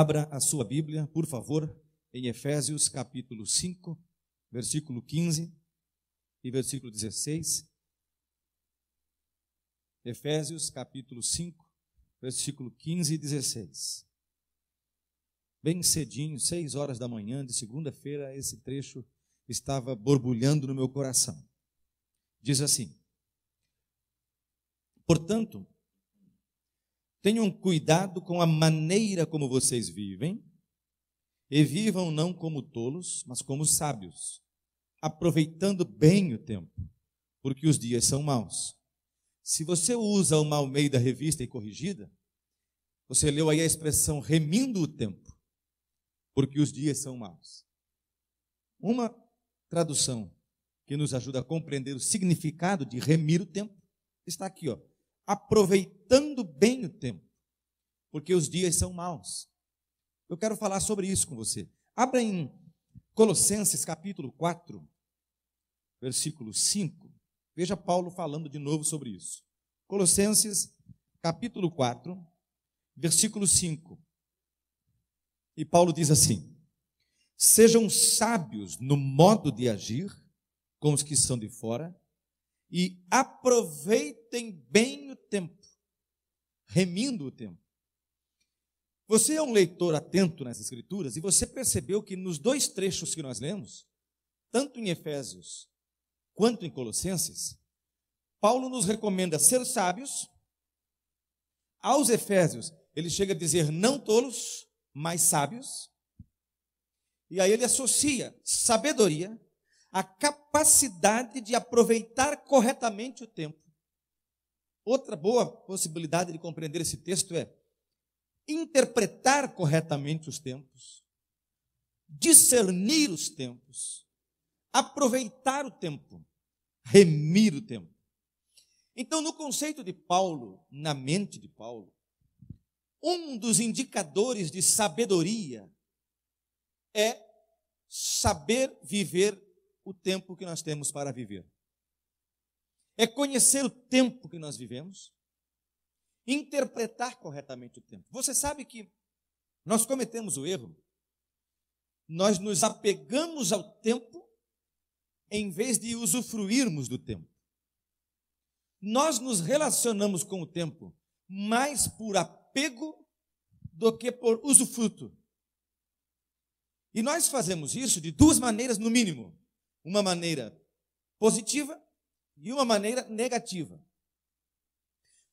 Abra a sua Bíblia, por favor, em Efésios capítulo 5, versículo 15 e versículo 16. Efésios capítulo 5, versículo 15 e 16. Bem cedinho, seis horas da manhã de segunda-feira, esse trecho estava borbulhando no meu coração. Diz assim: Portanto, Tenham cuidado com a maneira como vocês vivem, e vivam não como tolos, mas como sábios, aproveitando bem o tempo, porque os dias são maus. Se você usa meio da revista e corrigida, você leu aí a expressão remindo o tempo, porque os dias são maus. Uma tradução que nos ajuda a compreender o significado de remir o tempo está aqui, ó aproveitando bem o tempo, porque os dias são maus. Eu quero falar sobre isso com você. Abra em Colossenses capítulo 4, versículo 5. Veja Paulo falando de novo sobre isso. Colossenses capítulo 4, versículo 5. E Paulo diz assim: Sejam sábios no modo de agir com os que são de fora e aproveitem bem o tempo, remindo o tempo. Você é um leitor atento nas Escrituras e você percebeu que nos dois trechos que nós lemos, tanto em Efésios quanto em Colossenses, Paulo nos recomenda ser sábios. Aos Efésios, ele chega a dizer não tolos, mas sábios. E aí ele associa sabedoria a capacidade de aproveitar corretamente o tempo. Outra boa possibilidade de compreender esse texto é interpretar corretamente os tempos, discernir os tempos, aproveitar o tempo, remir o tempo. Então, no conceito de Paulo, na mente de Paulo, um dos indicadores de sabedoria é saber viver o tempo que nós temos para viver. É conhecer o tempo que nós vivemos, interpretar corretamente o tempo. Você sabe que nós cometemos o erro, nós nos apegamos ao tempo em vez de usufruirmos do tempo. Nós nos relacionamos com o tempo mais por apego do que por usufruto. E nós fazemos isso de duas maneiras, no mínimo uma maneira positiva e uma maneira negativa.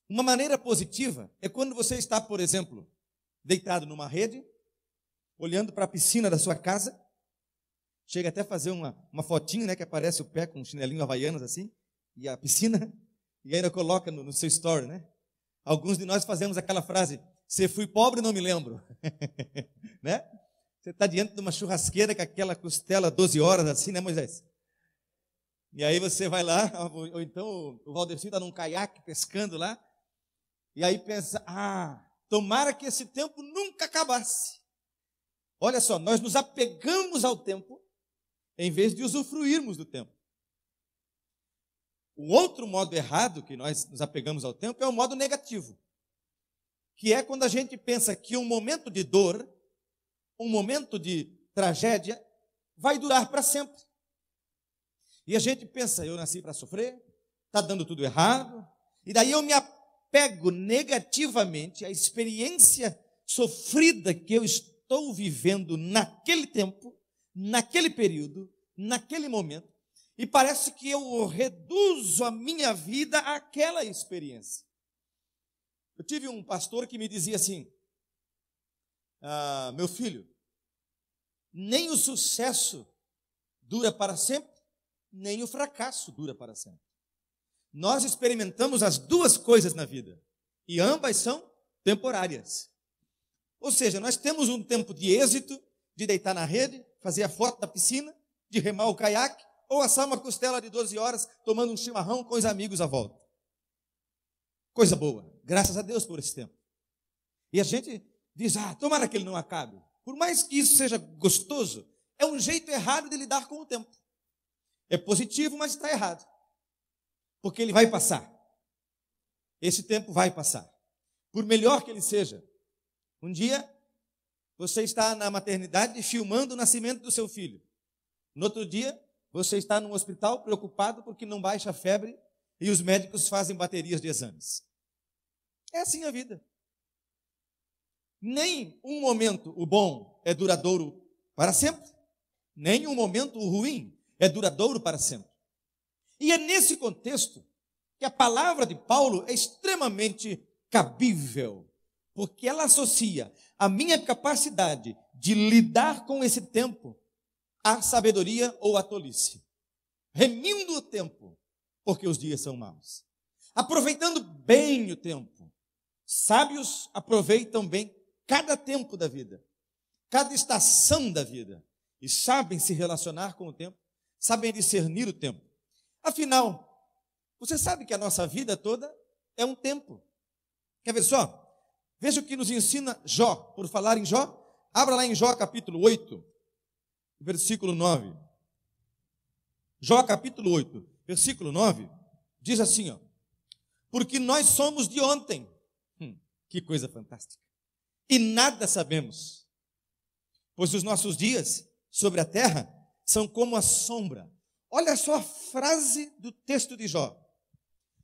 Uma maneira positiva é quando você está, por exemplo, deitado numa rede, olhando para a piscina da sua casa, chega até a fazer uma, uma fotinha, né, que aparece o pé com um chinelinho havaianas assim, e a piscina, e ainda coloca no, no seu story, né? Alguns de nós fazemos aquela frase, se fui pobre não me lembro, né? Você está diante de uma churrasqueira com aquela costela 12 horas, assim, né, Moisés? E aí você vai lá, ou então o Valdeci está num caiaque pescando lá, e aí pensa: ah, tomara que esse tempo nunca acabasse. Olha só, nós nos apegamos ao tempo em vez de usufruirmos do tempo. O outro modo errado que nós nos apegamos ao tempo é o modo negativo, que é quando a gente pensa que um momento de dor um momento de tragédia vai durar para sempre. E a gente pensa, eu nasci para sofrer, está dando tudo errado, e daí eu me apego negativamente à experiência sofrida que eu estou vivendo naquele tempo, naquele período, naquele momento, e parece que eu reduzo a minha vida àquela experiência. Eu tive um pastor que me dizia assim: ah, meu filho, nem o sucesso dura para sempre, nem o fracasso dura para sempre. Nós experimentamos as duas coisas na vida e ambas são temporárias. Ou seja, nós temos um tempo de êxito, de deitar na rede, fazer a foto da piscina, de remar o caiaque ou assar uma costela de 12 horas tomando um chimarrão com os amigos à volta. Coisa boa. Graças a Deus por esse tempo. E a gente diz: ah, tomara que ele não acabe. Por mais que isso seja gostoso, é um jeito errado de lidar com o tempo. É positivo, mas está errado. Porque ele vai passar. Esse tempo vai passar. Por melhor que ele seja, um dia você está na maternidade filmando o nascimento do seu filho. No outro dia, você está num hospital preocupado porque não baixa a febre e os médicos fazem baterias de exames. É assim a vida. Nem um momento o bom é duradouro para sempre, nem um momento o ruim é duradouro para sempre. E é nesse contexto que a palavra de Paulo é extremamente cabível, porque ela associa a minha capacidade de lidar com esse tempo à sabedoria ou à tolice, remindo o tempo, porque os dias são maus, aproveitando bem o tempo. Sábios aproveitam bem cada tempo da vida, cada estação da vida, e sabem se relacionar com o tempo, sabem discernir o tempo. Afinal, você sabe que a nossa vida toda é um tempo. Quer ver só? Veja o que nos ensina Jó, por falar em Jó. Abra lá em Jó capítulo 8, versículo 9. Jó capítulo 8, versículo 9, diz assim, ó. Porque nós somos de ontem. Hum, que coisa fantástica e nada sabemos. Pois os nossos dias sobre a terra são como a sombra. Olha só a frase do texto de Jó.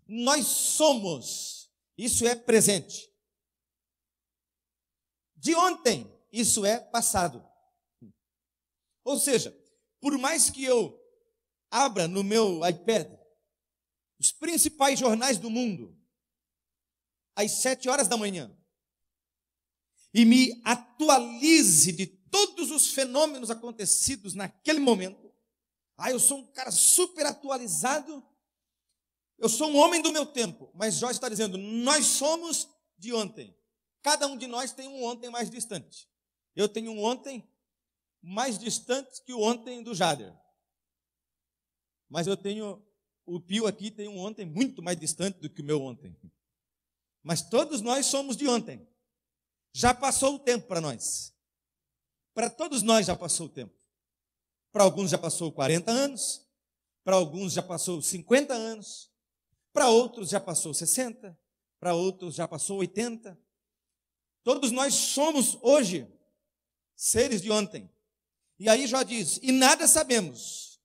Nós somos, isso é presente. De ontem, isso é passado. Ou seja, por mais que eu abra no meu iPad os principais jornais do mundo às sete horas da manhã, e me atualize de todos os fenômenos acontecidos naquele momento. Ah, eu sou um cara super atualizado, eu sou um homem do meu tempo, mas Jó está dizendo: nós somos de ontem. Cada um de nós tem um ontem mais distante. Eu tenho um ontem mais distante que o ontem do Jader. Mas eu tenho, o Pio aqui tem um ontem muito mais distante do que o meu ontem. Mas todos nós somos de ontem. Já passou o tempo para nós. Para todos nós já passou o tempo. Para alguns já passou 40 anos, para alguns já passou 50 anos, para outros já passou 60, para outros já passou 80. Todos nós somos hoje seres de ontem. E aí já diz: "E nada sabemos,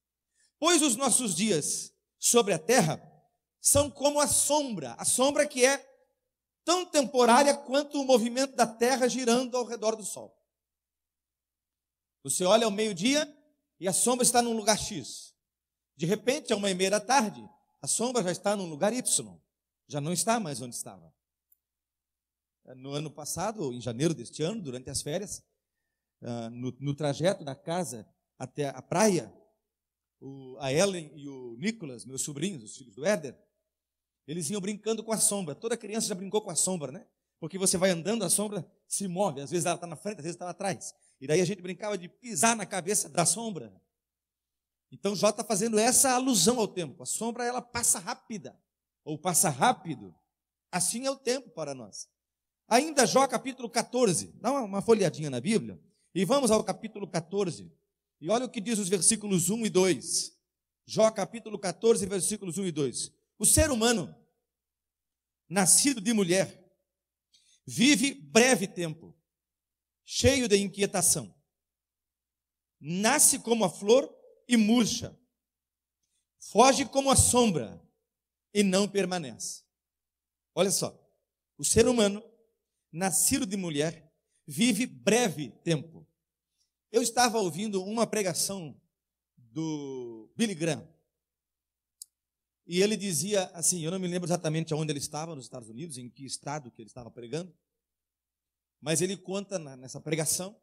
pois os nossos dias sobre a terra são como a sombra, a sombra que é tão temporária quanto o movimento da Terra girando ao redor do Sol. Você olha ao meio-dia e a sombra está num lugar X. De repente, a uma e meia da tarde, a sombra já está num lugar Y. Já não está mais onde estava. No ano passado, em janeiro deste ano, durante as férias, ah, no, no trajeto da casa até a praia, o, a Ellen e o Nicolas, meus sobrinhos, os filhos do Éder, eles iam brincando com a sombra. Toda criança já brincou com a sombra, né? Porque você vai andando, a sombra se move. Às vezes ela está na frente, às vezes está atrás. E daí a gente brincava de pisar na cabeça da sombra. Então Jó está fazendo essa alusão ao tempo. A sombra ela passa rápida, ou passa rápido. Assim é o tempo para nós. Ainda Jó capítulo 14. Dá uma, uma folhadinha na Bíblia. E vamos ao capítulo 14. E olha o que diz os versículos 1 e 2. Jó capítulo 14, versículos 1 e 2. O ser humano, nascido de mulher, vive breve tempo, cheio de inquietação. Nasce como a flor e murcha. Foge como a sombra e não permanece. Olha só, o ser humano, nascido de mulher, vive breve tempo. Eu estava ouvindo uma pregação do Billy Graham. E ele dizia assim: eu não me lembro exatamente onde ele estava, nos Estados Unidos, em que estado que ele estava pregando, mas ele conta nessa pregação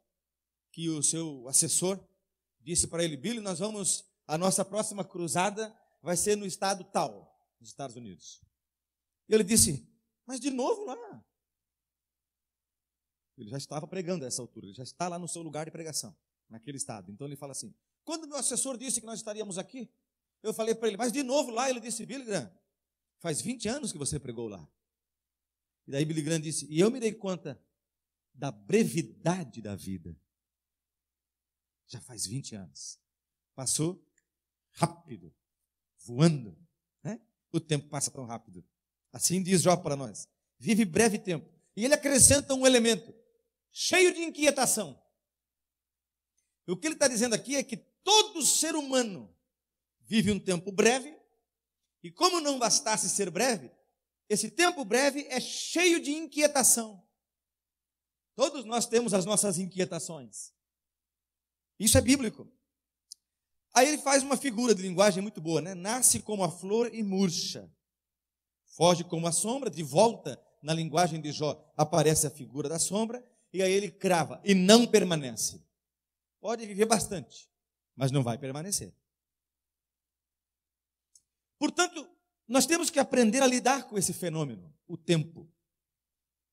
que o seu assessor disse para ele: Billy, nós vamos, a nossa próxima cruzada vai ser no estado tal, nos Estados Unidos. E ele disse: mas de novo lá? Ele já estava pregando a essa altura, ele já está lá no seu lugar de pregação, naquele estado. Então ele fala assim: quando meu assessor disse que nós estaríamos aqui, eu falei para ele, mas de novo lá? Ele disse, Billy Graham, faz 20 anos que você pregou lá. E daí Billy Graham disse, e eu me dei conta da brevidade da vida. Já faz 20 anos. Passou rápido, voando. Né? O tempo passa tão rápido. Assim diz Jó para nós. Vive breve tempo. E ele acrescenta um elemento, cheio de inquietação. O que ele está dizendo aqui é que todo ser humano vive um tempo breve, e como não bastasse ser breve, esse tempo breve é cheio de inquietação. Todos nós temos as nossas inquietações. Isso é bíblico. Aí ele faz uma figura de linguagem muito boa, né? Nasce como a flor e murcha. Foge como a sombra, de volta na linguagem de Jó aparece a figura da sombra, e aí ele crava, e não permanece. Pode viver bastante, mas não vai permanecer. Portanto, nós temos que aprender a lidar com esse fenômeno, o tempo,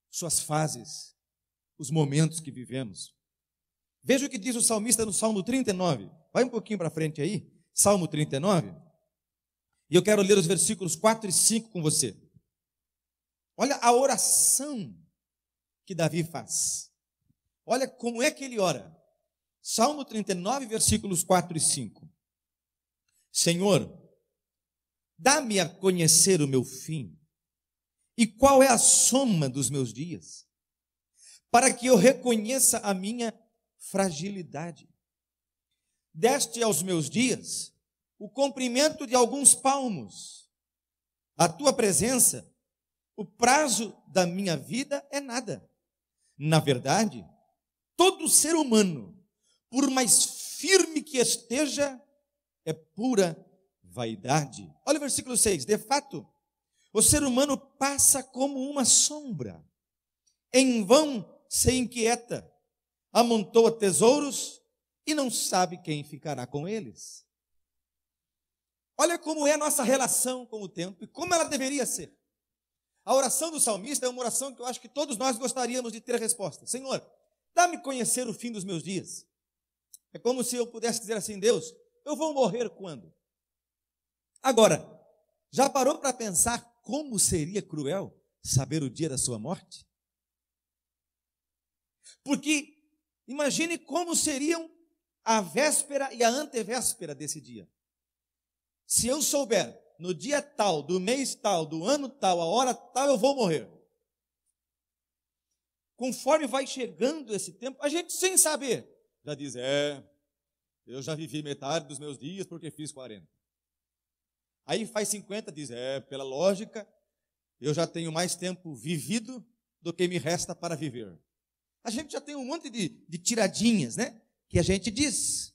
suas fases, os momentos que vivemos. Veja o que diz o salmista no Salmo 39. Vai um pouquinho para frente aí, Salmo 39. E eu quero ler os versículos 4 e 5 com você. Olha a oração que Davi faz. Olha como é que ele ora. Salmo 39, versículos 4 e 5. Senhor, Dá-me a conhecer o meu fim e qual é a soma dos meus dias, para que eu reconheça a minha fragilidade. Deste aos meus dias o comprimento de alguns palmos, a tua presença, o prazo da minha vida é nada. Na verdade, todo ser humano, por mais firme que esteja, é pura vaidade. Olha o versículo 6. De fato, o ser humano passa como uma sombra. Em vão se inquieta, amontoa tesouros e não sabe quem ficará com eles. Olha como é a nossa relação com o tempo e como ela deveria ser. A oração do salmista é uma oração que eu acho que todos nós gostaríamos de ter a resposta. Senhor, dá-me conhecer o fim dos meus dias. É como se eu pudesse dizer assim, Deus, eu vou morrer quando? Agora, já parou para pensar como seria cruel saber o dia da sua morte? Porque imagine como seriam a véspera e a antevéspera desse dia. Se eu souber no dia tal, do mês tal, do ano tal, a hora tal, eu vou morrer. Conforme vai chegando esse tempo, a gente sem saber, já diz: é, eu já vivi metade dos meus dias porque fiz 40. Aí faz 50, diz, é, pela lógica, eu já tenho mais tempo vivido do que me resta para viver. A gente já tem um monte de, de tiradinhas, né? Que a gente diz.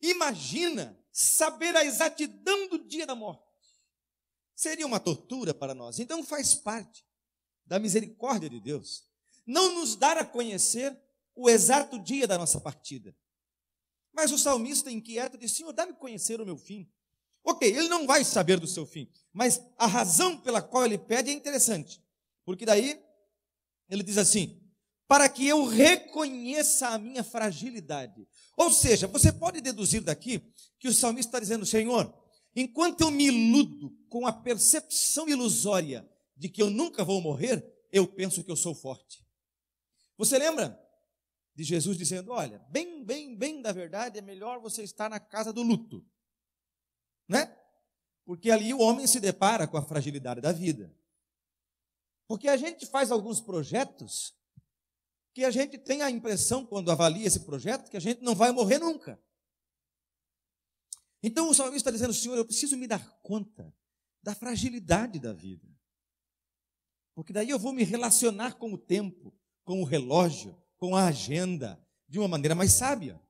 Imagina saber a exatidão do dia da morte. Seria uma tortura para nós. Então faz parte da misericórdia de Deus não nos dar a conhecer o exato dia da nossa partida. Mas o salmista inquieto diz: Senhor, dá-me conhecer o meu fim. Ok, ele não vai saber do seu fim, mas a razão pela qual ele pede é interessante, porque daí ele diz assim: para que eu reconheça a minha fragilidade. Ou seja, você pode deduzir daqui que o salmista está dizendo: Senhor, enquanto eu me iludo com a percepção ilusória de que eu nunca vou morrer, eu penso que eu sou forte. Você lembra de Jesus dizendo: Olha, bem, bem, bem da verdade, é melhor você estar na casa do luto né? Porque ali o homem se depara com a fragilidade da vida. Porque a gente faz alguns projetos que a gente tem a impressão, quando avalia esse projeto, que a gente não vai morrer nunca. Então o salmista está dizendo, Senhor, eu preciso me dar conta da fragilidade da vida. Porque daí eu vou me relacionar com o tempo, com o relógio, com a agenda, de uma maneira mais sábia.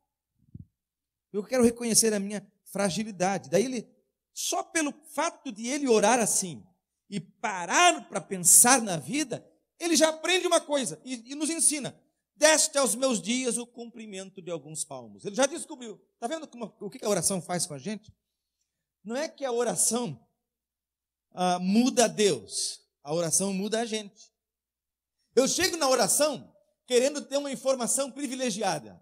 Eu quero reconhecer a minha fragilidade. Daí ele, só pelo fato de ele orar assim e parar para pensar na vida, ele já aprende uma coisa e, e nos ensina. Deste aos meus dias o cumprimento de alguns palmos. Ele já descobriu. Está vendo como, o que a oração faz com a gente? Não é que a oração ah, muda Deus, a oração muda a gente. Eu chego na oração querendo ter uma informação privilegiada.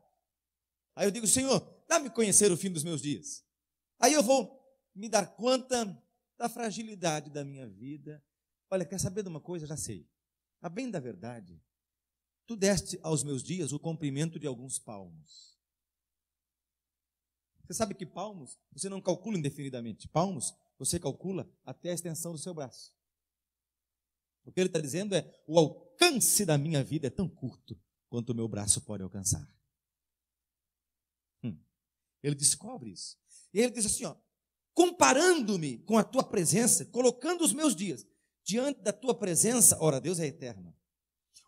Aí eu digo, Senhor, dá-me conhecer o fim dos meus dias. Aí eu vou me dar conta da fragilidade da minha vida. Olha, quer saber de uma coisa? Já sei. A bem da verdade, tu deste aos meus dias o comprimento de alguns palmos. Você sabe que palmos você não calcula indefinidamente. Palmos você calcula até a extensão do seu braço. O que ele está dizendo é: o alcance da minha vida é tão curto quanto o meu braço pode alcançar. Hum. Ele descobre isso. E ele diz assim: ó, comparando-me com a tua presença, colocando os meus dias diante da tua presença, ora, Deus é eterno.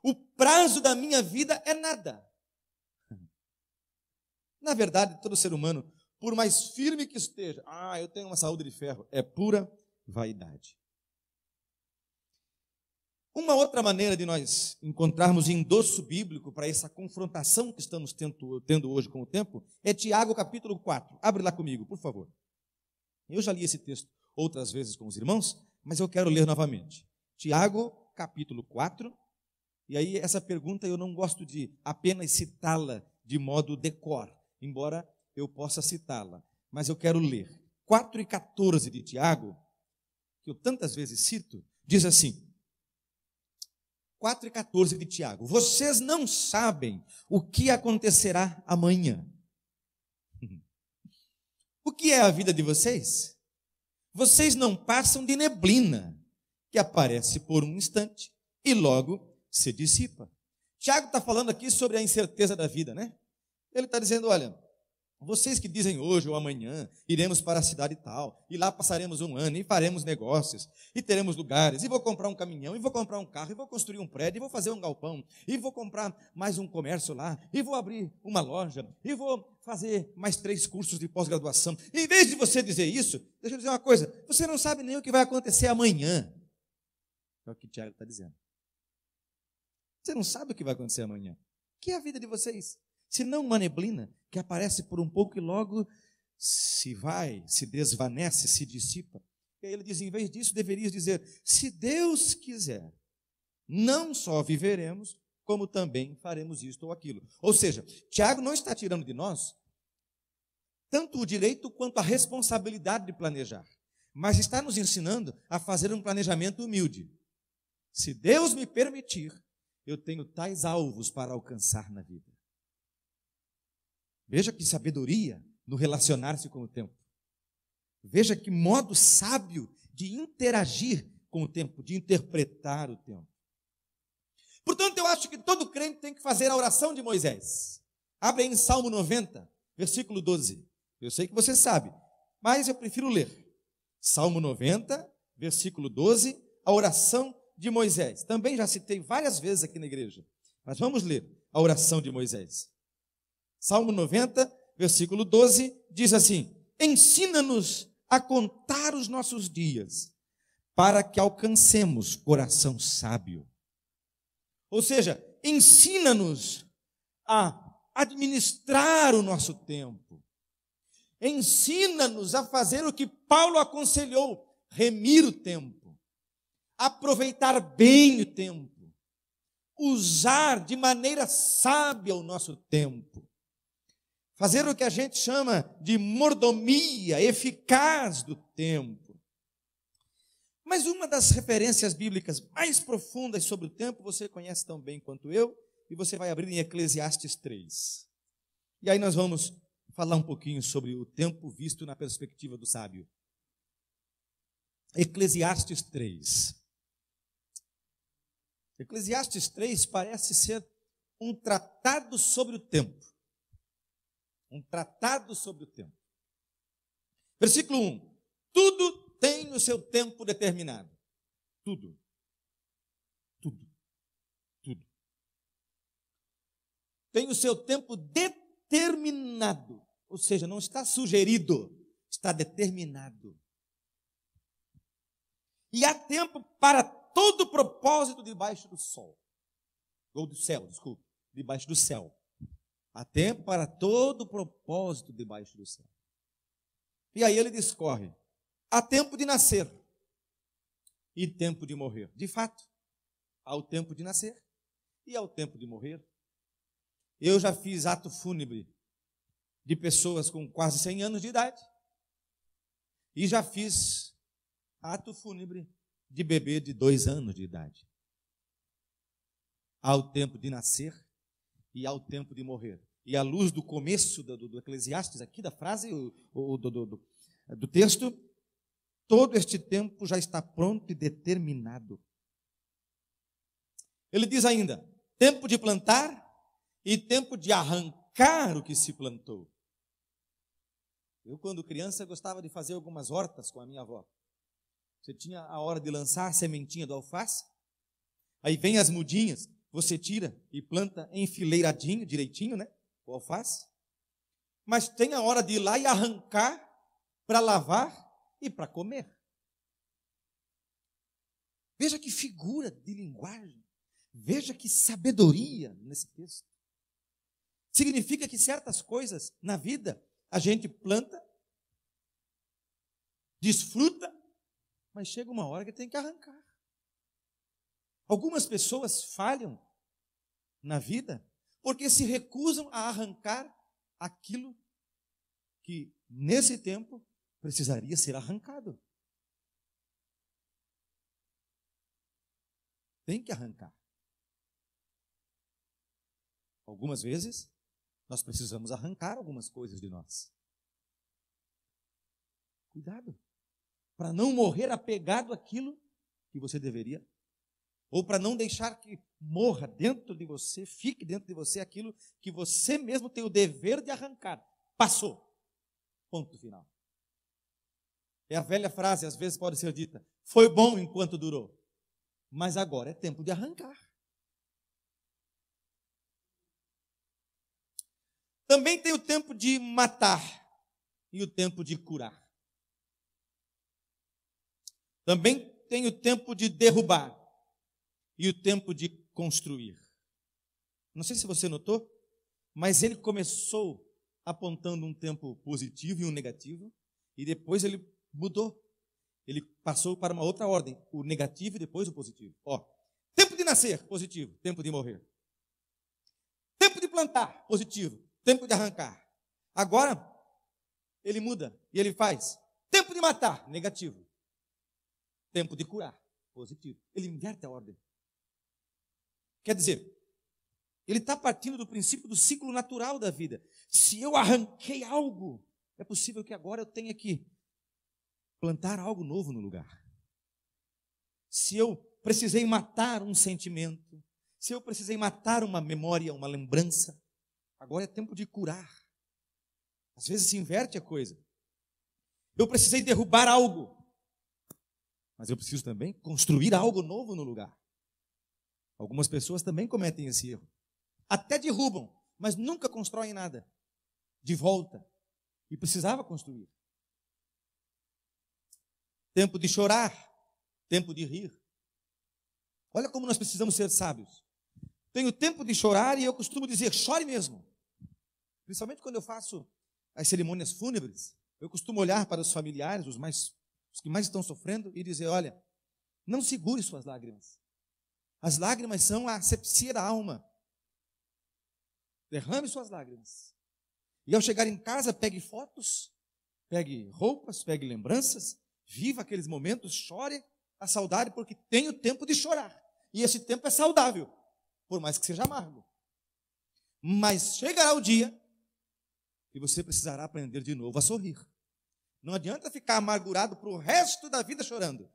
O prazo da minha vida é nada. Na verdade, todo ser humano, por mais firme que esteja, ah, eu tenho uma saúde de ferro, é pura vaidade. Uma outra maneira de nós encontrarmos endosso bíblico para essa confrontação que estamos tendo, tendo hoje com o tempo é Tiago capítulo 4. Abre lá comigo, por favor. Eu já li esse texto outras vezes com os irmãos, mas eu quero ler novamente. Tiago capítulo 4. E aí essa pergunta eu não gosto de apenas citá-la de modo decor, embora eu possa citá-la, mas eu quero ler. 4 e 14 de Tiago, que eu tantas vezes cito, diz assim: 4 e 14 de Tiago. Vocês não sabem o que acontecerá amanhã. O que é a vida de vocês? Vocês não passam de neblina que aparece por um instante e logo se dissipa. Tiago está falando aqui sobre a incerteza da vida, né? Ele está dizendo: olha, vocês que dizem hoje ou amanhã, iremos para a cidade tal, e lá passaremos um ano, e faremos negócios, e teremos lugares, e vou comprar um caminhão, e vou comprar um carro, e vou construir um prédio, e vou fazer um galpão, e vou comprar mais um comércio lá, e vou abrir uma loja, e vou fazer mais três cursos de pós-graduação. Em vez de você dizer isso, deixa eu dizer uma coisa: você não sabe nem o que vai acontecer amanhã. É o que o Tiago está dizendo. Você não sabe o que vai acontecer amanhã. Que é a vida de vocês? se não uma neblina que aparece por um pouco e logo se vai, se desvanece, se dissipa. E aí ele diz: em vez disso, deverias dizer: se Deus quiser, não só viveremos, como também faremos isto ou aquilo. Ou seja, Tiago não está tirando de nós tanto o direito quanto a responsabilidade de planejar, mas está nos ensinando a fazer um planejamento humilde. Se Deus me permitir, eu tenho tais alvos para alcançar na vida. Veja que sabedoria no relacionar-se com o tempo. Veja que modo sábio de interagir com o tempo, de interpretar o tempo. Portanto, eu acho que todo crente tem que fazer a oração de Moisés. Abre aí em Salmo 90, versículo 12. Eu sei que você sabe, mas eu prefiro ler. Salmo 90, versículo 12, a oração de Moisés. Também já citei várias vezes aqui na igreja, mas vamos ler a oração de Moisés. Salmo 90, versículo 12, diz assim: Ensina-nos a contar os nossos dias, para que alcancemos coração sábio. Ou seja, ensina-nos a administrar o nosso tempo. Ensina-nos a fazer o que Paulo aconselhou: remir o tempo, aproveitar bem o tempo, usar de maneira sábia o nosso tempo fazer o que a gente chama de mordomia eficaz do tempo. Mas uma das referências bíblicas mais profundas sobre o tempo você conhece tão bem quanto eu, e você vai abrir em Eclesiastes 3. E aí nós vamos falar um pouquinho sobre o tempo visto na perspectiva do sábio. Eclesiastes 3. Eclesiastes 3 parece ser um tratado sobre o tempo um tratado sobre o tempo. Versículo 1: Tudo tem o seu tempo determinado. Tudo. Tudo. Tudo. Tem o seu tempo determinado. Ou seja, não está sugerido, está determinado. E há tempo para todo propósito debaixo do sol. Ou do céu, desculpe, debaixo do céu. Há tempo para todo o propósito debaixo do céu. E aí ele discorre: há tempo de nascer e tempo de morrer. De fato, há o tempo de nascer e há o tempo de morrer. Eu já fiz ato fúnebre de pessoas com quase 100 anos de idade e já fiz ato fúnebre de bebê de dois anos de idade. Há o tempo de nascer e ao tempo de morrer. E à luz do começo do, do, do Eclesiastes, aqui da frase, o, do, do, do texto, todo este tempo já está pronto e determinado. Ele diz ainda: tempo de plantar e tempo de arrancar o que se plantou. Eu, quando criança, gostava de fazer algumas hortas com a minha avó. Você tinha a hora de lançar a sementinha do alface, aí vem as mudinhas, você tira e planta enfileiradinho, direitinho, né? O alface. Mas tem a hora de ir lá e arrancar para lavar e para comer. Veja que figura de linguagem. Veja que sabedoria nesse texto. Significa que certas coisas na vida a gente planta, desfruta, mas chega uma hora que tem que arrancar. Algumas pessoas falham na vida porque se recusam a arrancar aquilo que nesse tempo precisaria ser arrancado. Tem que arrancar. Algumas vezes nós precisamos arrancar algumas coisas de nós. Cuidado para não morrer apegado àquilo que você deveria ou para não deixar que morra dentro de você, fique dentro de você aquilo que você mesmo tem o dever de arrancar. Passou. Ponto final. É a velha frase, às vezes pode ser dita: foi bom enquanto durou, mas agora é tempo de arrancar. Também tem o tempo de matar e o tempo de curar. Também tem o tempo de derrubar e o tempo de construir. Não sei se você notou, mas ele começou apontando um tempo positivo e um negativo, e depois ele mudou. Ele passou para uma outra ordem, o negativo e depois o positivo. Ó, tempo de nascer, positivo, tempo de morrer. Tempo de plantar, positivo, tempo de arrancar. Agora ele muda e ele faz tempo de matar, negativo. Tempo de curar, positivo. Ele inverte a ordem. Quer dizer, ele está partindo do princípio do ciclo natural da vida. Se eu arranquei algo, é possível que agora eu tenha que plantar algo novo no lugar. Se eu precisei matar um sentimento, se eu precisei matar uma memória, uma lembrança, agora é tempo de curar. Às vezes se inverte a coisa. Eu precisei derrubar algo, mas eu preciso também construir algo novo no lugar. Algumas pessoas também cometem esse erro. Até derrubam, mas nunca constroem nada. De volta. E precisava construir. Tempo de chorar, tempo de rir. Olha como nós precisamos ser sábios. Tenho tempo de chorar e eu costumo dizer, chore mesmo. Principalmente quando eu faço as cerimônias fúnebres, eu costumo olhar para os familiares, os mais os que mais estão sofrendo e dizer, olha, não segure suas lágrimas. As lágrimas são a asepsia da alma. Derrame suas lágrimas. E ao chegar em casa, pegue fotos, pegue roupas, pegue lembranças, viva aqueles momentos, chore a saudade, porque tem o tempo de chorar. E esse tempo é saudável, por mais que seja amargo. Mas chegará o dia e você precisará aprender de novo a sorrir. Não adianta ficar amargurado para o resto da vida chorando.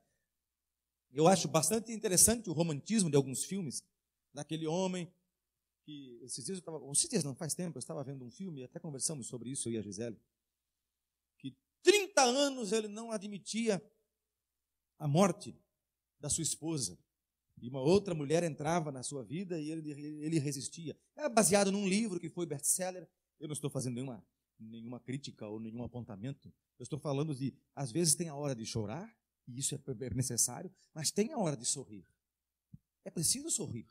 Eu acho bastante interessante o romantismo de alguns filmes, daquele homem que esses dias eu estava, esses dias não faz tempo, eu estava vendo um filme, até conversamos sobre isso eu e a Gisele, que 30 anos ele não admitia a morte da sua esposa. E uma outra mulher entrava na sua vida e ele, ele resistia. É baseado num livro que foi best-seller. Eu não estou fazendo nenhuma, nenhuma crítica ou nenhum apontamento. Eu estou falando de, às vezes tem a hora de chorar e isso é, é necessário, mas tem a hora de sorrir. É preciso sorrir.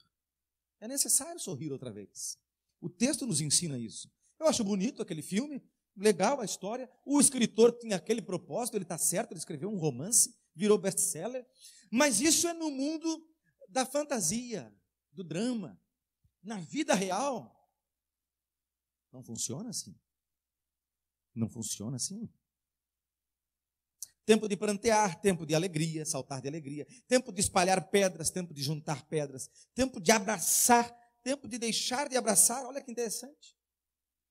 É necessário sorrir outra vez. O texto nos ensina isso. Eu acho bonito aquele filme, legal a história. O escritor tinha aquele propósito, ele está certo, ele escreveu um romance, virou best-seller. Mas isso é no mundo da fantasia, do drama. Na vida real, não funciona assim. Não funciona assim tempo de plantear, tempo de alegria, saltar de alegria, tempo de espalhar pedras, tempo de juntar pedras, tempo de abraçar, tempo de deixar de abraçar. Olha que interessante.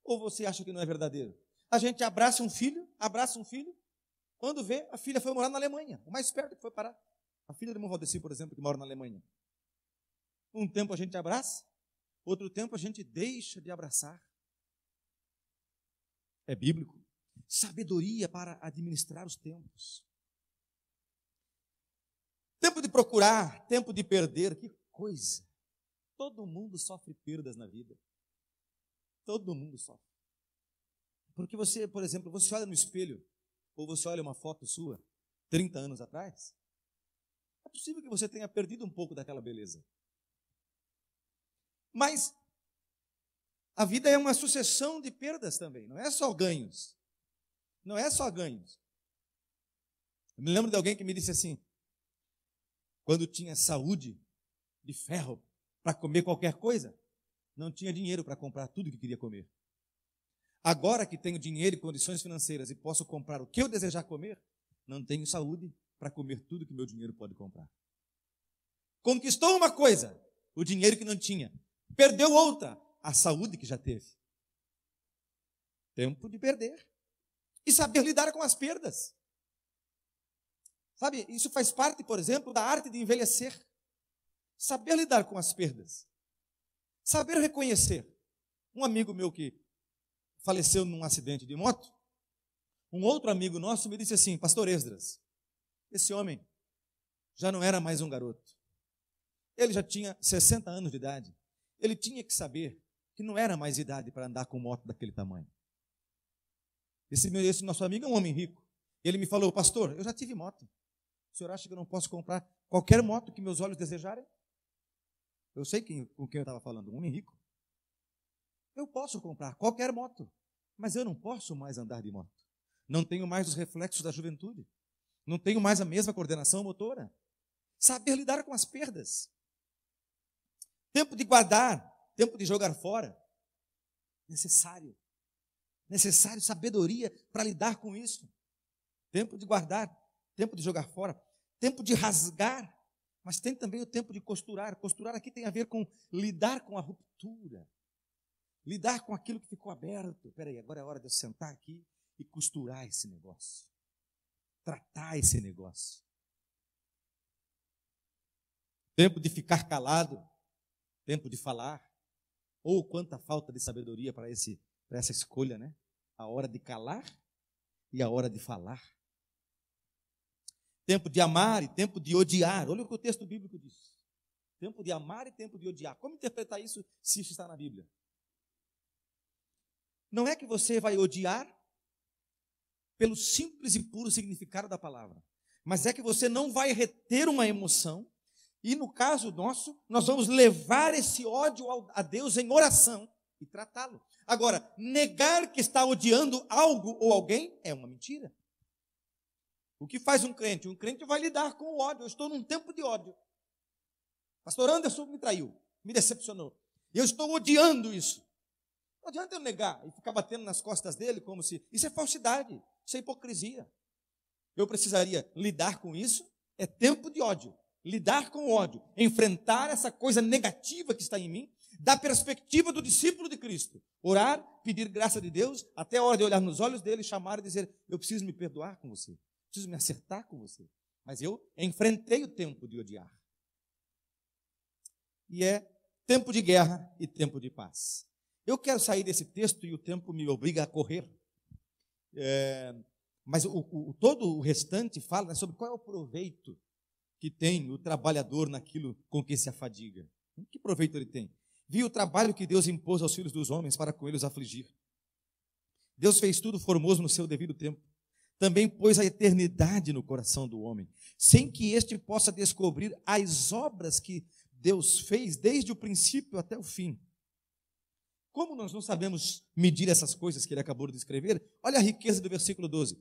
Ou você acha que não é verdadeiro? A gente abraça um filho, abraça um filho, quando vê, a filha foi morar na Alemanha, o mais perto que foi parar. A filha do irmão Rodeci, por exemplo, que mora na Alemanha. Um tempo a gente abraça, outro tempo a gente deixa de abraçar. É bíblico sabedoria para administrar os tempos. Tempo de procurar, tempo de perder, que coisa. Todo mundo sofre perdas na vida. Todo mundo sofre. Porque você, por exemplo, você olha no espelho, ou você olha uma foto sua, 30 anos atrás, é possível que você tenha perdido um pouco daquela beleza. Mas a vida é uma sucessão de perdas também, não é só ganhos. Não é só ganhos. Eu me lembro de alguém que me disse assim: quando tinha saúde de ferro para comer qualquer coisa, não tinha dinheiro para comprar tudo que queria comer. Agora que tenho dinheiro e condições financeiras e posso comprar o que eu desejar comer, não tenho saúde para comer tudo que meu dinheiro pode comprar. Conquistou uma coisa, o dinheiro que não tinha. Perdeu outra, a saúde que já teve. Tempo de perder e saber lidar com as perdas. Sabe, isso faz parte, por exemplo, da arte de envelhecer. Saber lidar com as perdas. Saber reconhecer. Um amigo meu que faleceu num acidente de moto, um outro amigo nosso me disse assim: Pastor Esdras, esse homem já não era mais um garoto. Ele já tinha 60 anos de idade. Ele tinha que saber que não era mais idade para andar com moto daquele tamanho. Esse, meu, esse nosso amigo é um homem rico. Ele me falou, pastor, eu já tive moto. O senhor acha que eu não posso comprar qualquer moto que meus olhos desejarem? Eu sei quem, com quem eu estava falando, um homem rico. Eu posso comprar qualquer moto, mas eu não posso mais andar de moto. Não tenho mais os reflexos da juventude. Não tenho mais a mesma coordenação motora. Saber lidar com as perdas. Tempo de guardar, tempo de jogar fora. Necessário necessário sabedoria para lidar com isso. Tempo de guardar, tempo de jogar fora, tempo de rasgar, mas tem também o tempo de costurar. Costurar aqui tem a ver com lidar com a ruptura, lidar com aquilo que ficou aberto. Espera aí, agora é hora de eu sentar aqui e costurar esse negócio, tratar esse negócio. Tempo de ficar calado, tempo de falar. Ou quanta falta de sabedoria para esse para essa escolha, né? A hora de calar e a hora de falar. Tempo de amar e tempo de odiar. Olha o que o texto bíblico diz. Tempo de amar e tempo de odiar. Como interpretar isso se isso está na Bíblia? Não é que você vai odiar pelo simples e puro significado da palavra, mas é que você não vai reter uma emoção, e no caso nosso, nós vamos levar esse ódio a Deus em oração e tratá-lo. Agora, negar que está odiando algo ou alguém é uma mentira. O que faz um crente? Um crente vai lidar com o ódio. Eu estou num tempo de ódio. Pastor Anderson me traiu, me decepcionou. Eu estou odiando isso. Não adianta eu negar e ficar batendo nas costas dele como se. Isso é falsidade, isso é hipocrisia. Eu precisaria lidar com isso. É tempo de ódio. Lidar com o ódio, enfrentar essa coisa negativa que está em mim da perspectiva do discípulo de Cristo. Orar, pedir graça de Deus, até a hora de olhar nos olhos dele, chamar e dizer: Eu preciso me perdoar com você, preciso me acertar com você. Mas eu enfrentei o tempo de odiar. E é tempo de guerra e tempo de paz. Eu quero sair desse texto e o tempo me obriga a correr. É, mas o, o, todo o restante fala sobre qual é o proveito que tem o trabalhador naquilo com que se afadiga. Que proveito ele tem? Viu o trabalho que Deus impôs aos filhos dos homens para com eles afligir. Deus fez tudo formoso no seu devido tempo. Também pôs a eternidade no coração do homem, sem que este possa descobrir as obras que Deus fez desde o princípio até o fim. Como nós não sabemos medir essas coisas que ele acabou de escrever, olha a riqueza do versículo 12.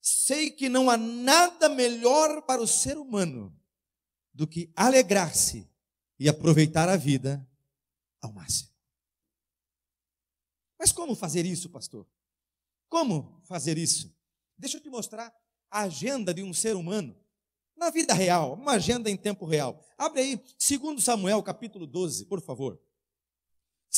Sei que não há nada melhor para o ser humano do que alegrar-se e aproveitar a vida ao máximo. Mas como fazer isso, pastor? Como fazer isso? Deixa eu te mostrar a agenda de um ser humano na vida real, uma agenda em tempo real. Abre aí, 2 Samuel, capítulo 12, por favor.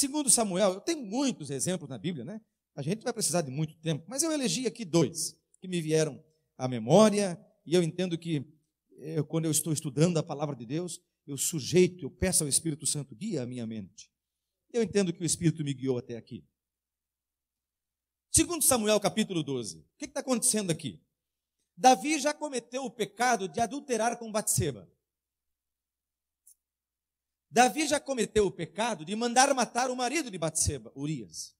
2 Samuel, eu tenho muitos exemplos na Bíblia, né? A gente vai precisar de muito tempo, mas eu elegi aqui dois que me vieram à memória, e eu entendo que eu, eh, quando eu estou estudando a palavra de Deus, eu sujeito, eu peço ao Espírito Santo, guia a minha mente. Eu entendo que o Espírito me guiou até aqui. Segundo Samuel capítulo 12, o que está acontecendo aqui? Davi já cometeu o pecado de adulterar com Batseba. Davi já cometeu o pecado de mandar matar o marido de Batseba, Urias.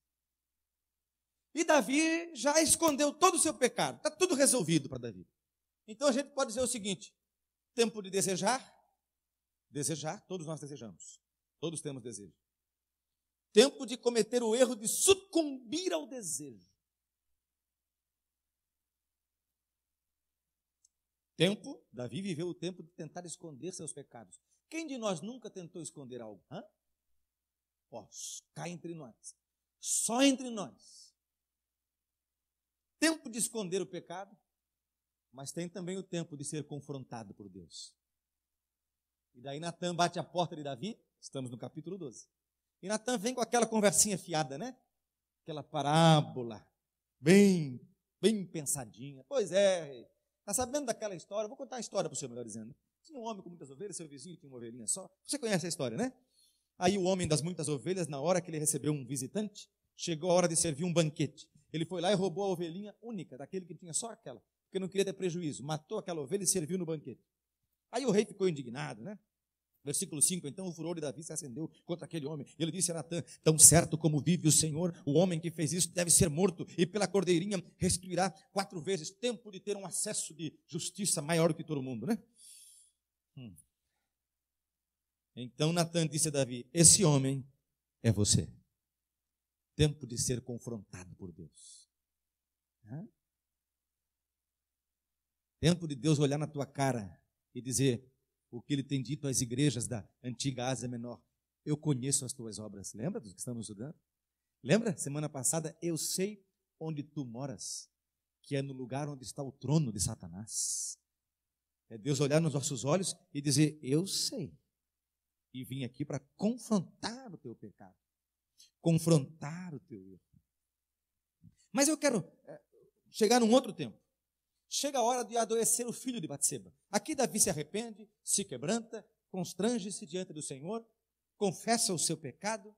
E Davi já escondeu todo o seu pecado. Está tudo resolvido para Davi. Então a gente pode dizer o seguinte: tempo de desejar, desejar, todos nós desejamos. Todos temos desejo. Tempo de cometer o erro de sucumbir ao desejo. Tempo, Davi viveu o tempo de tentar esconder seus pecados. Quem de nós nunca tentou esconder algo? Hã? Ó, cá entre nós. Só entre nós. Tempo de esconder o pecado, mas tem também o tempo de ser confrontado por Deus. E daí Natan bate a porta de Davi, estamos no capítulo 12. E Natan vem com aquela conversinha fiada, né? Aquela parábola, bem, bem pensadinha. Pois é, está sabendo daquela história? Vou contar a história para o senhor, melhor dizendo. Né? Tinha um homem com muitas ovelhas, seu vizinho tinha uma ovelhinha só. Você conhece a história, né? Aí o homem das muitas ovelhas, na hora que ele recebeu um visitante, chegou a hora de servir um banquete. Ele foi lá e roubou a ovelhinha única, daquele que tinha só aquela, porque não queria ter prejuízo. Matou aquela ovelha e serviu no banquete. Aí o rei ficou indignado, né? Versículo 5: Então o furor de Davi se acendeu contra aquele homem. Ele disse a Natan: Tão certo como vive o Senhor, o homem que fez isso deve ser morto, e pela cordeirinha restituirá quatro vezes. Tempo de ter um acesso de justiça maior do que todo mundo, né? Hum. Então Natan disse a Davi: Esse homem é você. Tempo de ser confrontado por Deus. Hã? Tempo de Deus olhar na tua cara e dizer: o que ele tem dito às igrejas da antiga Ásia Menor. Eu conheço as tuas obras. Lembra dos que estamos estudando? Lembra? Semana passada, eu sei onde tu moras, que é no lugar onde está o trono de Satanás. É Deus olhar nos nossos olhos e dizer: Eu sei. E vim aqui para confrontar o teu pecado, confrontar o teu erro. Mas eu quero eh, chegar num outro tempo. Chega a hora de adoecer o filho de Batseba. Aqui Davi se arrepende, se quebranta, constrange-se diante do Senhor, confessa o seu pecado.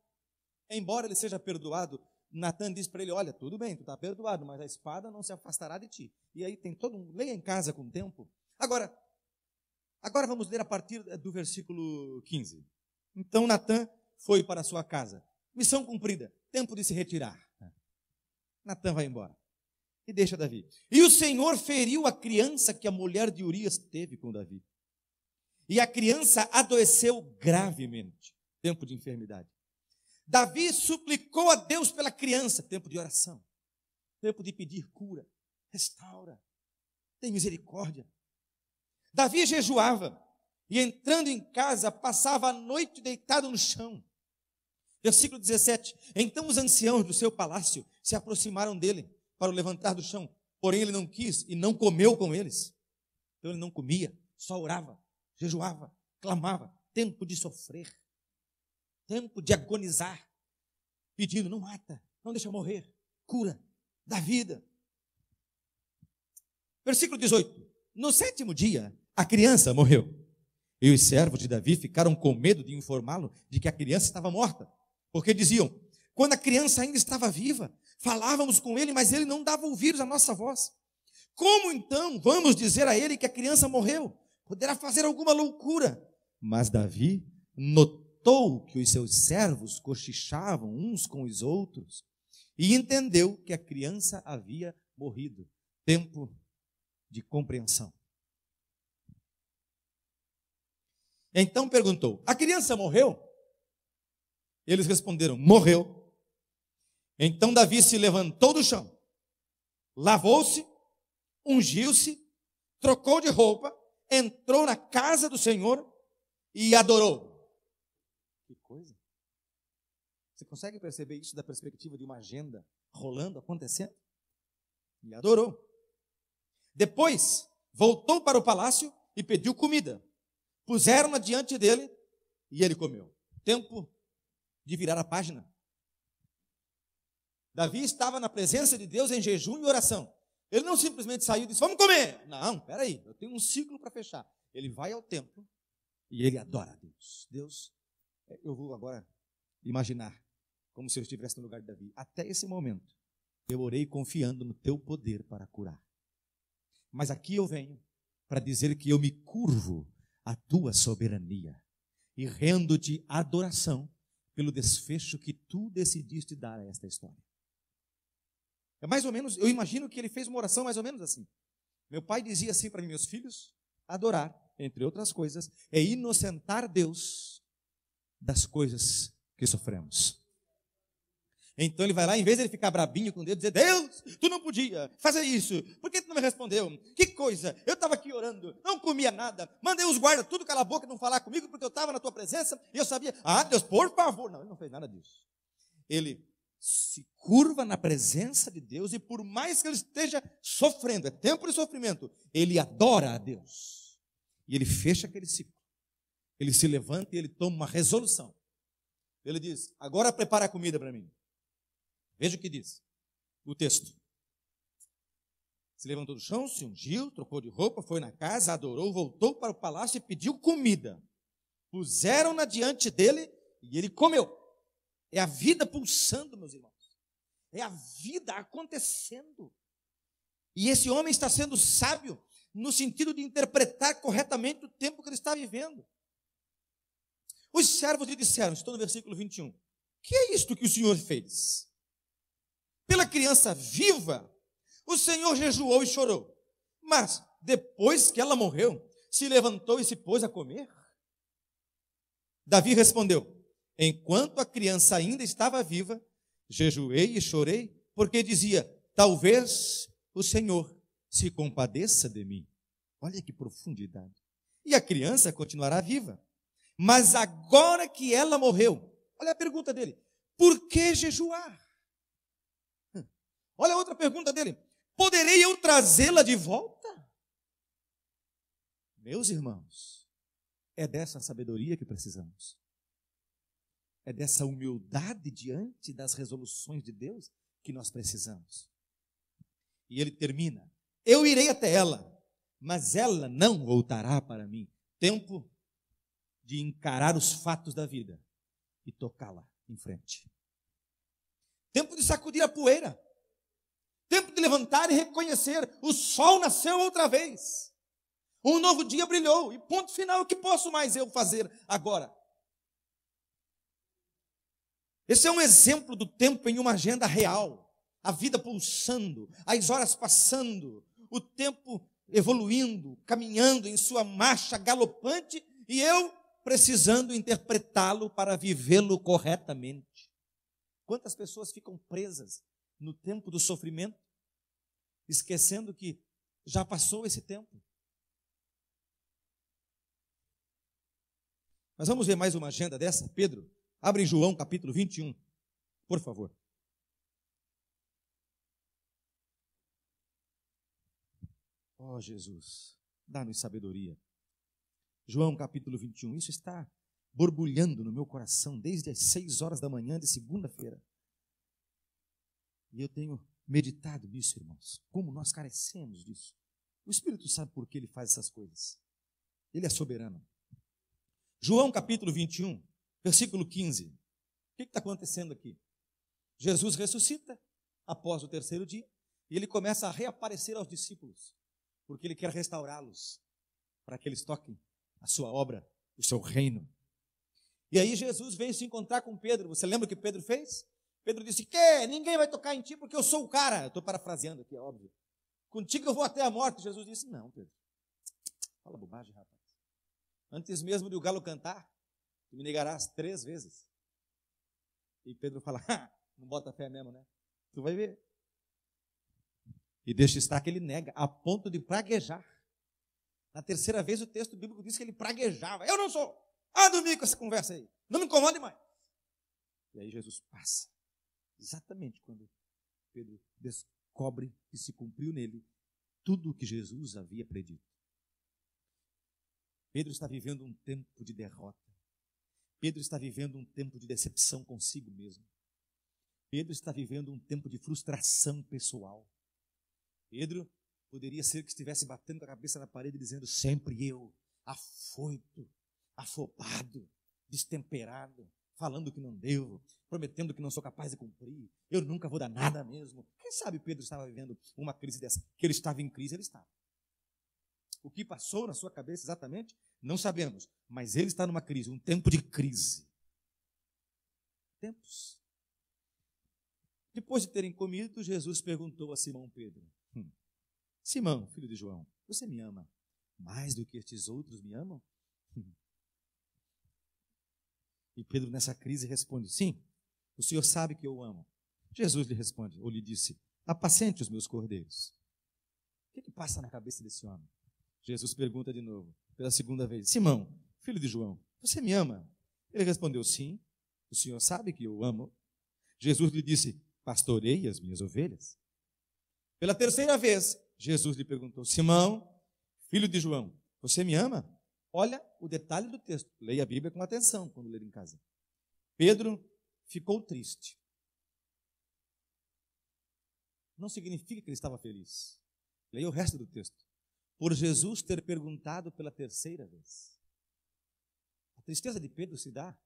Embora ele seja perdoado, Natan diz para ele: Olha, tudo bem, tu está perdoado, mas a espada não se afastará de ti. E aí tem todo um. Leia em casa com o tempo. Agora, agora vamos ler a partir do versículo 15. Então Natan foi para sua casa. Missão cumprida, tempo de se retirar. Natan vai embora e deixa Davi. E o Senhor feriu a criança que a mulher de Urias teve com Davi. E a criança adoeceu gravemente, tempo de enfermidade. Davi suplicou a Deus pela criança, tempo de oração, tempo de pedir cura, restaura, tem misericórdia. Davi jejuava e entrando em casa passava a noite deitado no chão. Versículo 17: Então os anciãos do seu palácio se aproximaram dele para o levantar do chão. Porém, ele não quis e não comeu com eles. Então, ele não comia, só orava, jejuava, clamava. Tempo de sofrer, tempo de agonizar, pedindo: não mata, não deixa morrer, cura, dá vida. Versículo 18: No sétimo dia, a criança morreu. E os servos de Davi ficaram com medo de informá-lo de que a criança estava morta, porque diziam: quando a criança ainda estava viva, falávamos com ele, mas ele não dava ouvidos à nossa voz. Como então vamos dizer a ele que a criança morreu? Poderá fazer alguma loucura. Mas Davi notou que os seus servos cochichavam uns com os outros e entendeu que a criança havia morrido. Tempo de compreensão. Então perguntou: A criança morreu? Eles responderam: Morreu. Então Davi se levantou do chão, lavou-se, ungiu-se, trocou de roupa, entrou na casa do Senhor e adorou. Que coisa! Você consegue perceber isso da perspectiva de uma agenda rolando, acontecendo? E adorou. Depois, voltou para o palácio e pediu comida. Puseram-na diante dele e ele comeu. Tempo de virar a página. Davi estava na presença de Deus em jejum e oração. Ele não simplesmente saiu e disse: Vamos comer. Não, peraí, eu tenho um ciclo para fechar. Ele vai ao templo e ele adora a Deus. Deus, é, eu vou agora imaginar como se eu estivesse no lugar de Davi. Até esse momento, eu orei confiando no teu poder para curar. Mas aqui eu venho para dizer que eu me curvo à tua soberania e rendo-te adoração pelo desfecho que tu decidiste dar a esta história. É mais ou menos, eu imagino que ele fez uma oração mais ou menos assim. Meu pai dizia assim para meus filhos: adorar, entre outras coisas, é inocentar Deus das coisas que sofremos. Então ele vai lá, em vez de ele ficar brabinho com Deus, dizer: Deus, tu não podia fazer isso, por que tu não me respondeu? Que coisa, eu estava aqui orando, não comia nada, mandei os guardas tudo calar a boca e não falar comigo, porque eu estava na tua presença e eu sabia, ah, Deus, por favor. Não, ele não fez nada disso. Ele se curva na presença de Deus e por mais que ele esteja sofrendo, é tempo de sofrimento, ele adora a Deus. E ele fecha aquele ciclo. Ele se levanta e ele toma uma resolução. Ele diz: "Agora prepara a comida para mim". Veja o que diz o texto. Se levantou do chão, se ungiu, trocou de roupa, foi na casa, adorou, voltou para o palácio e pediu comida. Puseram-na diante dele e ele comeu. É a vida pulsando, meus irmãos. É a vida acontecendo. E esse homem está sendo sábio no sentido de interpretar corretamente o tempo que ele está vivendo. Os servos lhe disseram, estou no versículo 21, que é isto que o Senhor fez? Pela criança viva, o Senhor jejuou e chorou, mas depois que ela morreu, se levantou e se pôs a comer. Davi respondeu: enquanto a criança ainda estava viva, jejuei e chorei, porque dizia: Talvez o Senhor se compadeça de mim. Olha que profundidade. E a criança continuará viva. Mas agora que ela morreu, olha a pergunta dele: por que jejuar? Hum. Olha a outra pergunta dele: poderei eu trazê-la de volta? Meus irmãos, é dessa sabedoria que precisamos. É dessa humildade diante das resoluções de Deus que nós precisamos. E ele termina: Eu irei até ela, mas ela não voltará para mim. Tempo de encarar os fatos da vida e tocá-la em frente. Tempo de sacudir a poeira. Tempo de levantar e reconhecer: o sol nasceu outra vez. Um novo dia brilhou e ponto final. O que posso mais eu fazer agora? Esse é um exemplo do tempo em uma agenda real. A vida pulsando, as horas passando, o tempo evoluindo, caminhando em sua marcha galopante e eu precisando interpretá-lo para vivê-lo corretamente. Quantas pessoas ficam presas no tempo do sofrimento, esquecendo que já passou esse tempo? Mas vamos ver mais uma agenda dessa, Pedro? Abre João capítulo 21, por favor. Ó oh, Jesus, dá-nos sabedoria. João capítulo 21, isso está borbulhando no meu coração desde as seis horas da manhã de segunda-feira. E eu tenho meditado nisso, irmãos. Como nós carecemos disso. O Espírito sabe por que ele faz essas coisas. Ele é soberano. João capítulo 21, Versículo 15. O que está acontecendo aqui? Jesus ressuscita após o terceiro dia e ele começa a reaparecer aos discípulos, porque ele quer restaurá-los para que eles toquem a sua obra, o seu reino. E aí Jesus veio se encontrar com Pedro. Você lembra o que Pedro fez? Pedro disse: Que? Ninguém vai tocar em ti porque eu sou o cara. Estou parafraseando aqui, é óbvio. Contigo eu vou até a morte. Jesus disse: Não, Pedro. Fala bobagem, rapaz. Antes mesmo de o galo cantar, tu me negarás três vezes. E Pedro fala, não bota fé mesmo, né? Tu vai ver. E deixa estar que ele nega, a ponto de praguejar. Na terceira vez o texto bíblico diz que ele praguejava. Eu não sou. Ah, dormi com essa conversa aí. Não me incomode mais. E aí Jesus passa. Exatamente quando Pedro descobre que se cumpriu nele tudo o que Jesus havia predito. Pedro está vivendo um tempo de derrota. Pedro está vivendo um tempo de decepção consigo mesmo. Pedro está vivendo um tempo de frustração pessoal. Pedro poderia ser que estivesse batendo a cabeça na parede dizendo: Sempre eu, afoito, afobado, destemperado, falando que não devo, prometendo que não sou capaz de cumprir, eu nunca vou dar nada mesmo. Quem sabe Pedro estava vivendo uma crise dessa? Que ele estava em crise, ele estava. O que passou na sua cabeça exatamente não sabemos, mas ele está numa crise, um tempo de crise. Tempos. Depois de terem comido, Jesus perguntou a Simão Pedro: hum, Simão, filho de João, você me ama mais do que estes outros me amam? Hum. E Pedro, nessa crise, responde: Sim, o senhor sabe que eu amo. Jesus lhe responde, ou lhe disse: Apacente os meus cordeiros. O que, que passa na cabeça desse homem? Jesus pergunta de novo: pela segunda vez: Simão, filho de João, você me ama? Ele respondeu: Sim, o senhor sabe que eu amo. Jesus lhe disse: Pastorei as minhas ovelhas. Pela terceira vez, Jesus lhe perguntou: Simão, filho de João, você me ama? Olha o detalhe do texto. Leia a Bíblia com atenção quando ler em casa. Pedro ficou triste. Não significa que ele estava feliz. Leia o resto do texto por Jesus ter perguntado pela terceira vez. A tristeza de Pedro se dá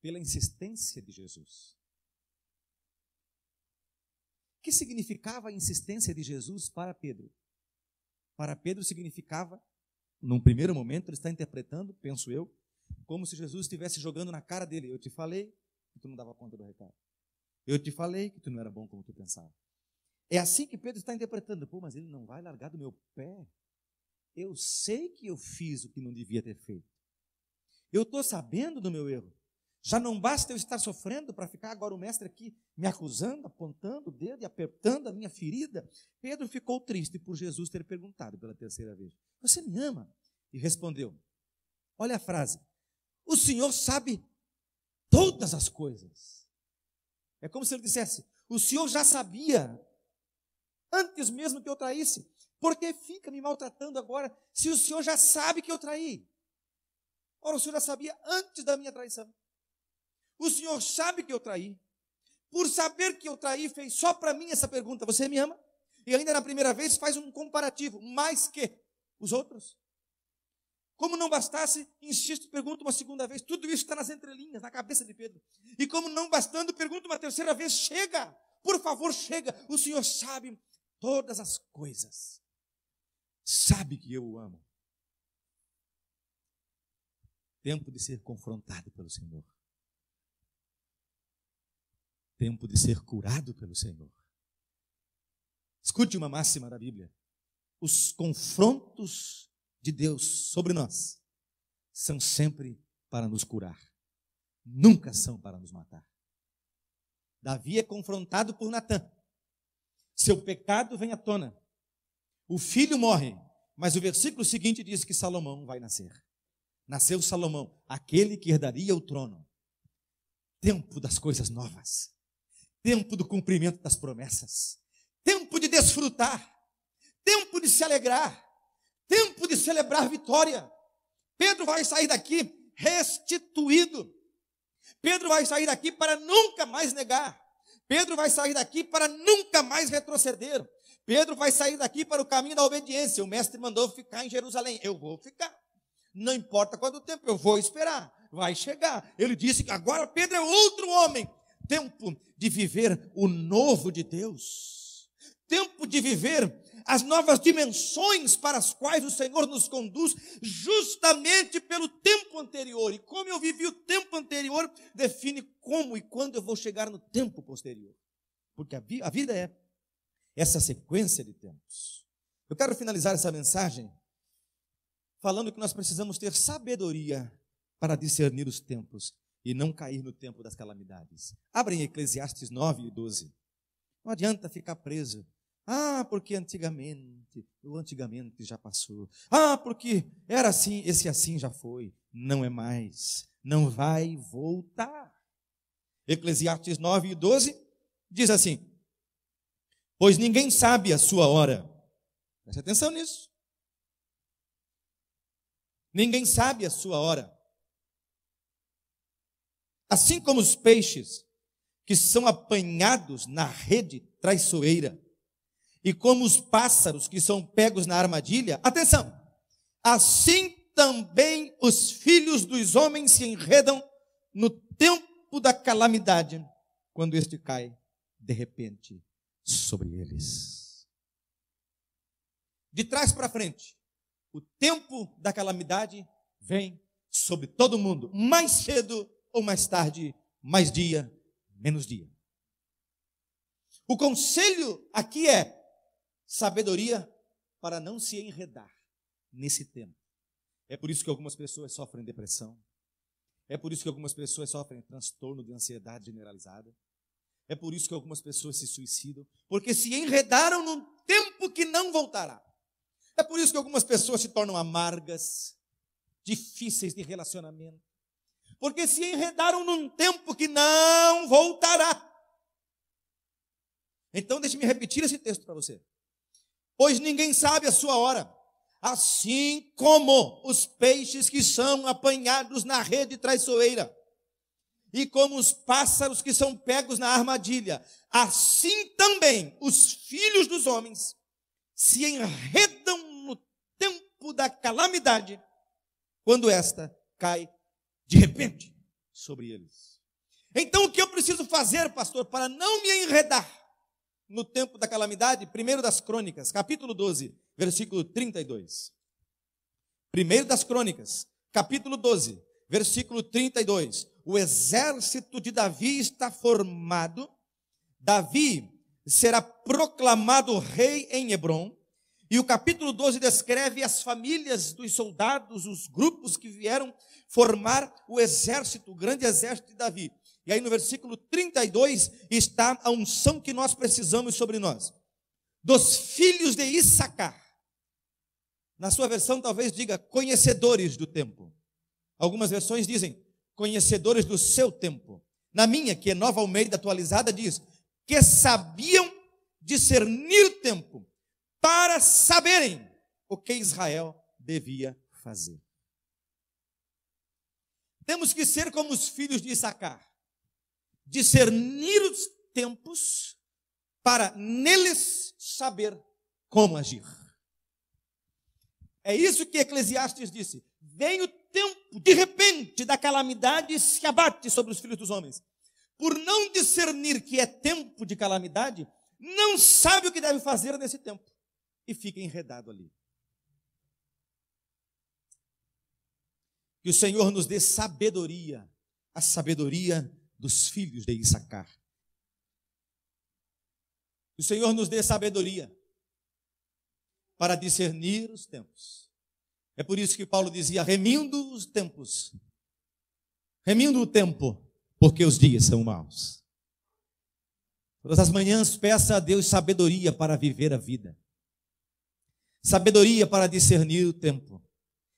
pela insistência de Jesus. O que significava a insistência de Jesus para Pedro? Para Pedro significava, num primeiro momento, ele está interpretando, penso eu, como se Jesus estivesse jogando na cara dele: Eu te falei que tu não dava conta do recado. Eu te falei que tu não era bom como tu pensava. É assim que Pedro está interpretando. Pô, mas ele não vai largar do meu pé. Eu sei que eu fiz o que não devia ter feito. Eu estou sabendo do meu erro. Já não basta eu estar sofrendo para ficar agora o mestre aqui me acusando, apontando o dedo e apertando a minha ferida. Pedro ficou triste por Jesus ter perguntado pela terceira vez: Você me ama? E respondeu: Olha a frase. O Senhor sabe todas as coisas. É como se ele dissesse: O Senhor já sabia antes mesmo que eu traísse. Por que fica me maltratando agora, se o senhor já sabe que eu traí? Ora, o senhor já sabia antes da minha traição. O senhor sabe que eu traí. Por saber que eu traí, fez só para mim essa pergunta: Você me ama? E ainda na primeira vez faz um comparativo, mais que os outros. Como não bastasse, insisto, pergunta uma segunda vez. Tudo isso está nas entrelinhas, na cabeça de Pedro. E como não bastando, pergunta uma terceira vez: Chega, por favor, chega. O senhor sabe todas as coisas, sabe que eu o amo. Tempo de ser confrontado pelo Senhor. Tempo de ser curado pelo Senhor. Escute uma máxima da Bíblia. Os confrontos de Deus sobre nós são sempre para nos curar, nunca são para nos matar. Davi é confrontado por Natan seu pecado vem à tona. O filho morre, mas o versículo seguinte diz que Salomão vai nascer. Nasceu Salomão, aquele que herdaria o trono. Tempo das coisas novas, tempo do cumprimento das promessas, tempo de desfrutar, tempo de se alegrar, tempo de celebrar vitória. Pedro vai sair daqui restituído. Pedro vai sair daqui para nunca mais negar. Pedro vai sair daqui para nunca mais retroceder. Pedro vai sair daqui para o caminho da obediência. O mestre mandou ficar em Jerusalém. Eu vou ficar. Não importa quanto tempo, eu vou esperar. Vai chegar. Ele disse que agora Pedro é outro homem. Tempo de viver o novo de Deus. Tempo de viver as novas dimensões para as quais o Senhor nos conduz, justamente pelo tempo anterior. E como eu vivi o tempo anterior, define como e quando eu vou chegar no tempo posterior. Porque a, a vida é essa sequência de tempos. Eu quero finalizar essa mensagem falando que nós precisamos ter sabedoria para discernir os tempos e não cair no tempo das calamidades. Abrem Eclesiastes 9 e 12. Não adianta ficar preso ah, porque antigamente, o antigamente já passou. Ah, porque era assim, esse assim já foi. Não é mais. Não vai voltar. Eclesiastes 9 e 12 diz assim: Pois ninguém sabe a sua hora. Preste atenção nisso. Ninguém sabe a sua hora. Assim como os peixes que são apanhados na rede traiçoeira e como os pássaros que são pegos na armadilha, atenção, assim também os filhos dos homens se enredam no tempo da calamidade, quando este cai de repente sobre eles. De trás para frente, o tempo da calamidade vem sobre todo mundo, mais cedo ou mais tarde, mais dia, menos dia. O conselho aqui é: sabedoria para não se enredar nesse tema. É por isso que algumas pessoas sofrem depressão. É por isso que algumas pessoas sofrem transtorno de ansiedade generalizada. É por isso que algumas pessoas se suicidam, porque se enredaram num tempo que não voltará. É por isso que algumas pessoas se tornam amargas, difíceis de relacionamento, porque se enredaram num tempo que não voltará. Então, deixe-me repetir esse texto para você pois ninguém sabe a sua hora. Assim como os peixes que são apanhados na rede traiçoeira, e como os pássaros que são pegos na armadilha, assim também os filhos dos homens se enredam no tempo da calamidade, quando esta cai de repente sobre eles. Então, o que eu preciso fazer, pastor, para não me enredar? no tempo da calamidade? Primeiro das Crônicas, capítulo 12, versículo 32. Primeiro das Crônicas, capítulo 12, versículo 32. O exército de Davi está formado. Davi será proclamado rei em Hebron. E o capítulo 12 descreve as famílias dos soldados, os grupos que vieram formar o exército, o grande exército de Davi. E aí no versículo 32 está a unção que nós precisamos sobre nós. Dos filhos de Issacar. Na sua versão talvez diga conhecedores do tempo. Algumas versões dizem conhecedores do seu tempo. Na minha, que é Nova Almeida atualizada, diz que sabiam discernir o tempo para saberem o que Israel devia fazer. Temos que ser como os filhos de Issacar discernir os tempos para neles saber como agir. É isso que Eclesiastes disse. Vem o tempo, de repente, da calamidade se abate sobre os filhos dos homens. Por não discernir que é tempo de calamidade, não sabe o que deve fazer nesse tempo e fica enredado ali. Que o Senhor nos dê sabedoria, a sabedoria dos filhos de Issacar. Que o Senhor nos dê sabedoria para discernir os tempos. É por isso que Paulo dizia: remindo os tempos, remindo o tempo, porque os dias são maus. Todas as manhãs peça a Deus sabedoria para viver a vida, sabedoria para discernir o tempo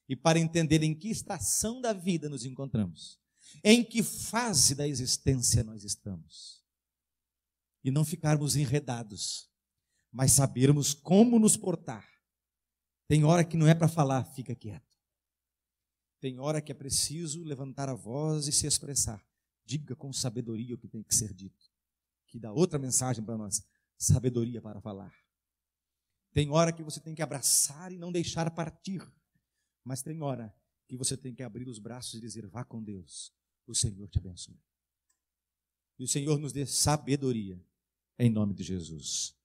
e para entender em que estação da vida nos encontramos. Em que fase da existência nós estamos? E não ficarmos enredados, mas sabermos como nos portar. Tem hora que não é para falar, fica quieto. Tem hora que é preciso levantar a voz e se expressar. Diga com sabedoria o que tem que ser dito. Que dá outra mensagem para nós: sabedoria para falar. Tem hora que você tem que abraçar e não deixar partir. Mas tem hora que você tem que abrir os braços e dizer: vá com Deus o Senhor te abençoe. E o Senhor nos dê sabedoria, em nome de Jesus.